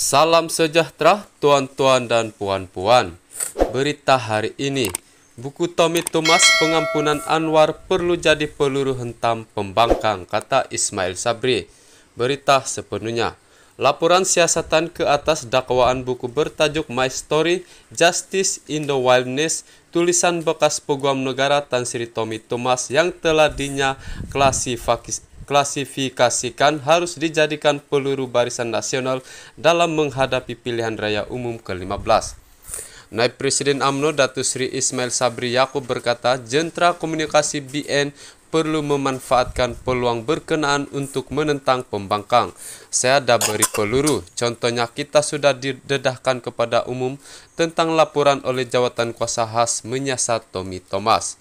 Salam sejahtera tuan-tuan dan puan-puan. Berita hari ini, buku Tommy Thomas Pengampunan Anwar perlu jadi peluru hentam pembangkang, kata Ismail Sabri. Berita sepenuhnya. Laporan siasatan ke atas dakwaan buku bertajuk My Story, Justice in the Wildness, tulisan bekas peguam negara Tan Sri Tommy Thomas yang telah dinya klasifikasi mengklasifikasikan harus dijadikan peluru barisan nasional dalam menghadapi pilihan raya umum ke-15. Naib Presiden AMNO Datu Sri Ismail Sabri Yaakob berkata, Jentra Komunikasi BN perlu memanfaatkan peluang berkenaan untuk menentang pembangkang. Saya ada beri peluru. Contohnya kita sudah didedahkan kepada umum tentang laporan oleh jawatan kuasa khas menyasar Tommy Thomas.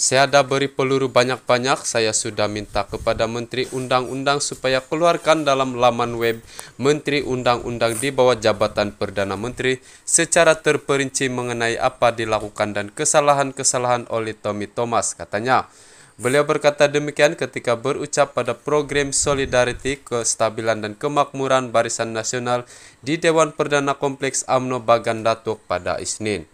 Saya ada beri peluru banyak-banyak, saya sudah minta kepada Menteri Undang-Undang supaya keluarkan dalam laman web Menteri Undang-Undang di bawah jabatan Perdana Menteri secara terperinci mengenai apa dilakukan dan kesalahan-kesalahan oleh Tommy Thomas, katanya. Beliau berkata demikian ketika berucap pada program Solidarity, Kestabilan dan Kemakmuran Barisan Nasional di Dewan Perdana Kompleks AMNO Bagan Datuk pada Isnin.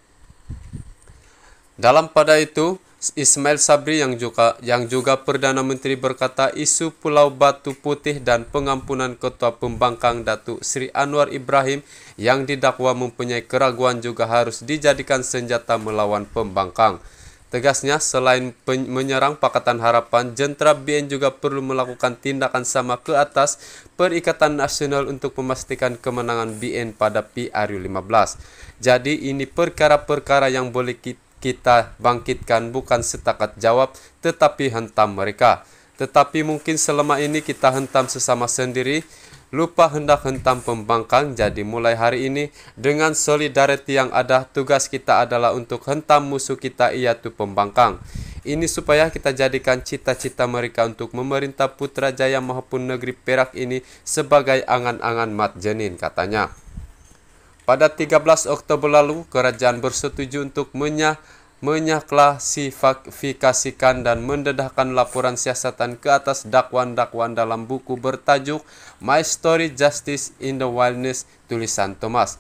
Dalam pada itu, Ismail Sabri yang juga yang juga perdana menteri berkata isu Pulau Batu Putih dan pengampunan Ketua Pembangkang Datuk Sri Anwar Ibrahim yang didakwa mempunyai keraguan juga harus dijadikan senjata melawan pembangkang. Tegasnya, selain menyerang Pakatan Harapan, Jentera BN juga perlu melakukan tindakan sama ke atas Perikatan Nasional untuk memastikan kemenangan BN pada PRU 15. Jadi ini perkara-perkara yang boleh kita kita bangkitkan bukan setakat jawab tetapi hentam mereka. Tetapi mungkin selama ini kita hentam sesama sendiri, lupa hendak hentam pembangkang jadi mulai hari ini dengan solidariti yang ada tugas kita adalah untuk hentam musuh kita yaitu pembangkang ini supaya kita jadikan cita-cita mereka untuk memerintah Putrajaya maupun negeri Perak ini sebagai angan-angan mat jenin katanya pada 13 Oktober lalu, kerajaan bersetuju untuk menyah menyaklasifikasikan dan mendedahkan laporan siasatan ke atas dakwaan-dakwaan dalam buku bertajuk My Story Justice in the Wilderness tulisan Thomas.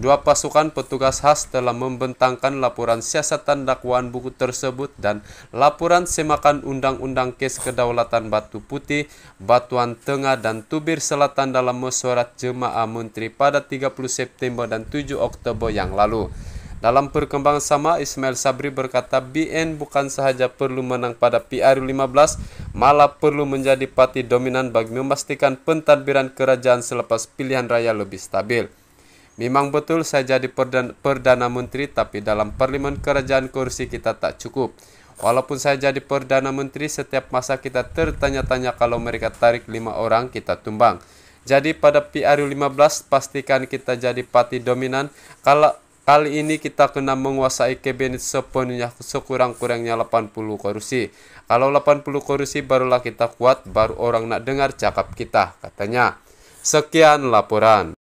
Dua pasukan petugas khas telah membentangkan laporan siasatan dakwaan buku tersebut dan laporan semakan Undang-Undang Kes Kedaulatan Batu Putih, Batuan Tengah, dan Tubir Selatan dalam mesyuarat jemaah menteri pada 30 September dan 7 Oktober yang lalu. Dalam perkembangan sama, Ismail Sabri berkata BN bukan sahaja perlu menang pada pr 15 malah perlu menjadi parti dominan bagi memastikan pentadbiran kerajaan selepas pilihan raya lebih stabil. Memang betul saya jadi Perdana, Menteri tapi dalam parlimen kerajaan kursi kita tak cukup. Walaupun saya jadi Perdana Menteri setiap masa kita tertanya-tanya kalau mereka tarik lima orang kita tumbang. Jadi pada PRU 15 pastikan kita jadi parti dominan kalau Kali ini kita kena menguasai kabinet sepenuhnya sekurang-kurangnya 80 kursi. Kalau 80 kursi barulah kita kuat, baru orang nak dengar cakap kita, katanya. Sekian laporan.